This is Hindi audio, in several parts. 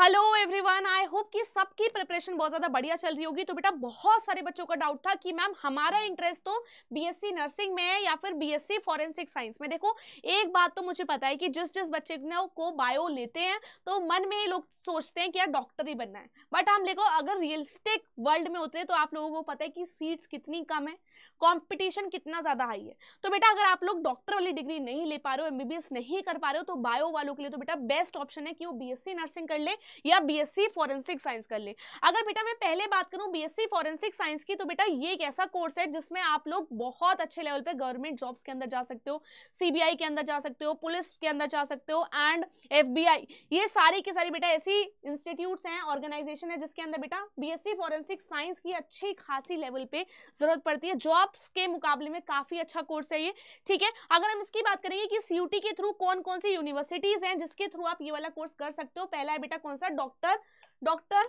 हेलो एवरीवन आई होप कि सबकी प्रिपरेशन बहुत ज़्यादा बढ़िया चल रही होगी तो बेटा बहुत सारे बच्चों का डाउट था कि मैम हमारा इंटरेस्ट तो बीएससी नर्सिंग में है या फिर बीएससी फॉरेंसिक साइंस में देखो एक बात तो मुझे पता है कि जिस जिस बच्चे को बायो लेते हैं तो मन में ही लोग सोचते हैं कि यार डॉक्टर ही बनना है बट हम देखो अगर रियलिस्टिक वर्ल्ड में उतरे तो आप लोगों को पता है कि सीट्स कितनी कम है कॉम्पिटिशन कितना ज़्यादा हाई है तो बेटा अगर आप लोग डॉक्टर वाली डिग्री नहीं ले पा रहे हो एम नहीं कर पा रहे हो तो बायो वालों के लिए तो बेटा बेस्ट ऑप्शन है कि वो बी नर्सिंग कर ले या बीएससी फॉरेंसिक साइंस कर ले अगर बेटा मैं पहले बात करूं बीएससी फॉरेंसिक साइंस की तो बेटा ये एक ऐसा कोर्स है जिसमें आप लोग बहुत अच्छे लेवल पे गवर्नमेंट जॉब्स के अंदर जा सकते हो सीबीआई के अंदर जा सकते हो पुलिस के अंदर जा सकते हो एंड एफबीआई ये सारी के सारी बेटा ऐसी इंस्टीट्यूट हैं ऑर्गेनाइजेशन है जिसके अंदर बेटा बीएससी फॉरेंसिक साइंस की अच्छी खासी लेवल पे जरूरत पड़ती है जॉब्स के मुकाबले में काफी अच्छा कोर्स है ये ठीक है अगर हम इसकी बात करेंगे कि सीयूटी के थ्रू कौन कौन सी यूनिवर्सिटीज हैं जिसके थ्रू आप ये वाला कोर्स कर सकते हो पहला है बेटा कौन कौन सा डॉक्टर डॉक्टर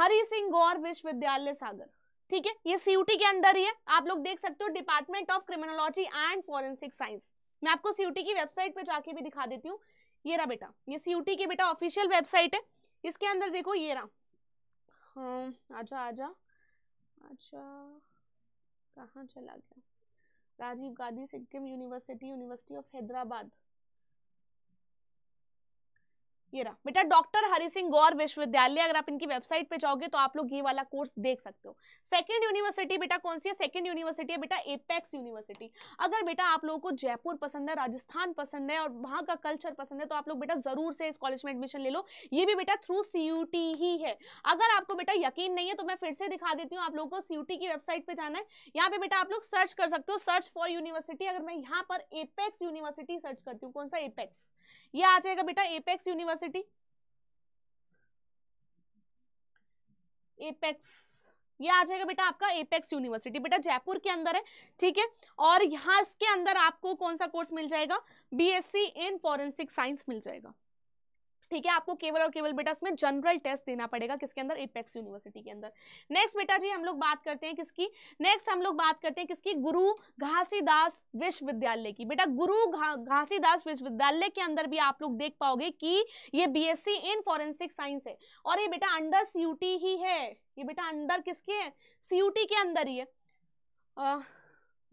हरि सिंह गौर विश्वविद्यालय सागर ठीक है ये सीयूटी के अंदर ही है आप लोग देख सकते हो department of criminology and forensic science मैं आपको सीयूटी की वेबसाइट पे जाके भी दिखा देती हूँ ये रहा बेटा ये सीयूटी की बेटा ऑफिशियल वेबसाइट है इसके अंदर देखो ये रहा हाँ, आजा आजा अच्छा कहाँ चला गया Rajiv Gandhi Sikkim university university of Hyderabad ये रहा बेटा डॉक्टर हरि सिंह गौर विश्वविद्यालय अगर आप इनकी वेबसाइट पे जाओगे तो आप लोग ये वाला कोर्स देख सकते हो सेकंड यूनिवर्सिटी बेटा कौन सी है सेकंड यूनिवर्सिटी है बेटा एपेक्स यूनिवर्सिटी अगर बेटा आप लोगों को जयपुर पसंद है राजस्थान पसंद है और वहाँ का कल्चर पसंद है तो आप लोग बेटा जरूर से इस कॉलेज में एडमिशन ले लो ये भी बेटा थ्रू सी ही है अगर आपको बेटा यकीन नहीं है तो मैं फिर से दिखा देती हूँ आप लोगों को सी की वेबसाइट पर जाना है यहाँ पे बेटा आप लोग सर्च कर सकते हो सर्च फॉर यूनिवर्सिटी अगर मैं यहाँ पर एपेक्स यूनिवर्सिटी सर्च करती हूँ कौन सा एपेक्स ये आ जाएगा बेटा एपेक्स यूनिवर्सिटी वेलोसिटी एपेक्स ये आ जाएगा बेटा आपका एपेक्स यूनिवर्सिटी बेटा जयपुर के अंदर है ठीक है और यहाँ इसके अंदर आपको कौन सा कोर्स मिल जाएगा बीएससी इन फॉरेंसिक साइंस मिल जाएगा ठीक है आपको केवल और केवल बेटा इसमें जनरल टेस्ट देना पड़ेगा किसके अंदर एपेक्स यूनिवर्सिटी के अंदर नेक्स्ट बेटा जी हम लोग बात करते हैं किसकी नेक्स्ट हम लोग बात करते हैं किसकी गुरु घासीदास विश्वविद्यालय की बेटा गुरु घासीदास विश्वविद्यालय के अंदर भी आप लोग देख पाओगे कि ये बीएससी इन फॉरेंसिक साइंस है और ये बेटा अंडर सी ही है ये बेटा अंडर किसके है सीयूटी के अंदर ही है आ,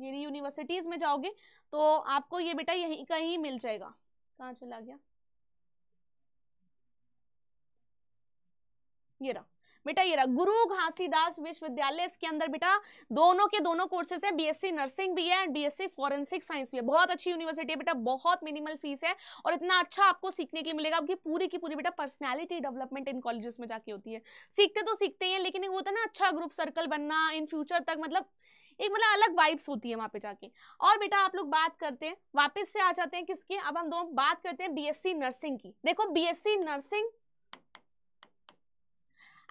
यूनिवर्सिटीज़ में जाओगे तो आपको ये बेटा यहीं कहीं मिल जाएगा कहाँ चला गया ये रहा बेटा ये रहा गुरु घासीदास विश्वविद्यालय इसके अंदर बेटा दोनों के दोनों कोर्सेज है बीएससी नर्सिंग भी है एंड बीएससी फॉरेंसिक साइंस भी है बहुत अच्छी यूनिवर्सिटी है बेटा बहुत मिनिमल फीस है और इतना अच्छा आपको सीखने के लिए मिलेगा आपकी पूरी की पूरी बेटा पर्सनैलिटी डेवलपमेंट इन कॉलेजेस में जाके होती है सीखते तो सीखते ही है लेकिन वो होता ना अच्छा ग्रुप सर्कल बनना इन फ्यूचर तक मतलब एक मतलब अलग वाइब्स होती है वहाँ पे जाके और बेटा आप लोग बात करते हैं वापस से आ जाते हैं किसकी अब हम दोनों बात करते हैं बी नर्सिंग की देखो B nursing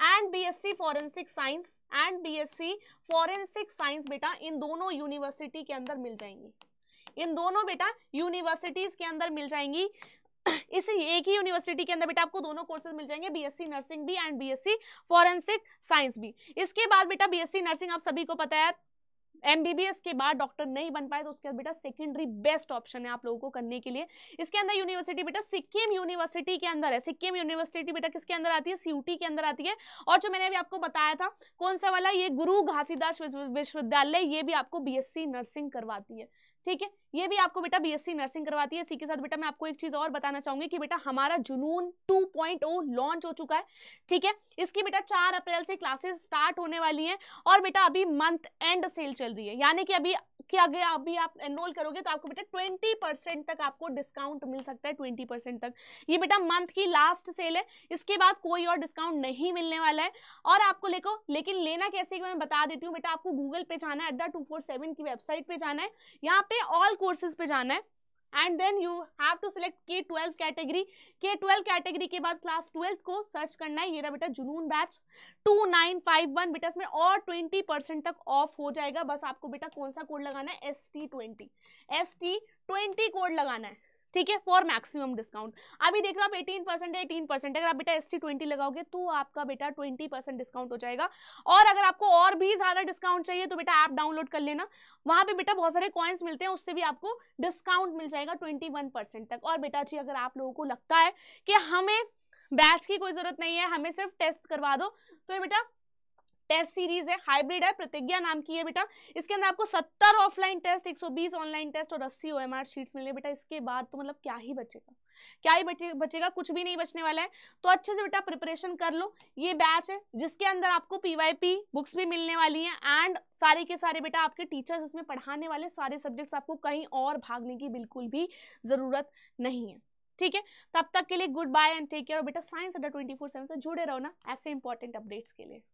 and BSc forensic science and BSc forensic science बेटा इन दोनों यूनिवर्सिटी के अंदर मिल जाएंगी इन दोनों बेटा यूनिवर्सिटीज के अंदर मिल जाएंगी इसी एक ही यूनिवर्सिटी के अंदर बेटा आपको दोनों कोर्सेज मिल जाएंगे बीएससी नर्सिंग भी एंड बीएससी फॉरेंसिक साइंस भी इसके बाद बेटा बीएससी नर्सिंग आप सभी को पता है एमबीबीएस के बाद डॉक्टर नहीं बन पाए तो उसके बाद बेटा सेकेंडरी बेस्ट ऑप्शन है आप लोगों को करने के लिए इसके अंदर यूनिवर्सिटी बेटा सिक्किम यूनिवर्सिटी के अंदर है सिक्किम यूनिवर्सिटी बेटा किसके अंदर आती है सीयूटी के अंदर आती है और जो मैंने अभी आपको बताया था कौन सा वाला ये गुरु घासीदास विश्वविद्यालय ये भी आपको बी नर्सिंग करवाती है ठीक है ये भी आपको बेटा बीएससी नर्सिंग करवाती है इसी के साथ बेटा मैं आपको एक चीज और बताना चाहूंगी कि बेटा हमारा जुनून 2.0 लॉन्च हो चुका है ठीक है इसकी बेटा 4 अप्रैल से क्लासेस स्टार्ट होने वाली हैं और बेटा अभी मंथ एंड सेल चल रही है यानी कि अभी कि आगे अभी आप एनरोल करोगे तो आपको बेटा ट्वेंटी परसेंट तक आपको डिस्काउंट मिल सकता है ट्वेंटी परसेंट तक ये बेटा मंथ की लास्ट सेल है इसके बाद कोई और डिस्काउंट नहीं मिलने वाला है और आपको लेको लेकिन लेना कैसे मैं बता देती हूँ बेटा आपको गूगल पे जाना है अड्डा टू फोर सेवन की वेबसाइट पे जाना है यहाँ पे ऑल कोर्सेज पे जाना है and then you have to select K twelve category K twelve category के बाद क्लास ट्वेल्थ को सर्च करना है ये रहा बेटा Junoon batch two nine five one बेटा इसमें और ट्वेंटी परसेंट तक ऑफ हो जाएगा बस आपको बेटा कौन सा कोड लगाना है S T twenty S T twenty code लगाना है ठीक है फॉर मैक्सिमम डिस्काउंट अभी देख रहे आप एटीन परसेंट है एटीन परसेंट अगर आप बेटा एस टी ट्वेंटी लगाओगे तो आपका बेटा ट्वेंटी परसेंट डिस्काउंट हो जाएगा और अगर आपको और भी ज़्यादा डिस्काउंट चाहिए तो बेटा ऐप डाउनलोड कर लेना वहां पे बेटा बहुत सारे कॉइन्स मिलते हैं उससे भी आपको डिस्काउंट मिल जाएगा ट्वेंटी तक और बेटा जी अगर आप लोगों को लगता है कि हमें बैच की कोई ज़रूरत नहीं है हमें सिर्फ टेस्ट करवा दो तो बेटा टेस्ट सीरीज है हाइब्रिड है प्रतिज्ञा नाम की है बेटा इसके अंदर आपको सत्तर ऑफलाइन टेस्ट 120 ऑनलाइन टेस्ट और 80 ओएमआर शीट्स मिले बेटा इसके बाद तो मतलब क्या ही बचेगा क्या ही बचेगा कुछ भी नहीं बचने वाला है तो अच्छे से बेटा प्रिपरेशन कर लो ये बैच है जिसके अंदर आपको पीवाईपी बुक्स भी मिलने वाली है एंड सारे के सारे बेटा आपके टीचर्स इसमें पढ़ाने वाले सारे सब्जेक्ट्स आपको कहीं और भागने की बिल्कुल भी जरूरत नहीं है ठीक है तब तक के लिए good bye and take care बेटा science Adda twenty four seven से जुड़े रहो ना ऐसे इंपॉर्टेंट अपडेट्स के लिए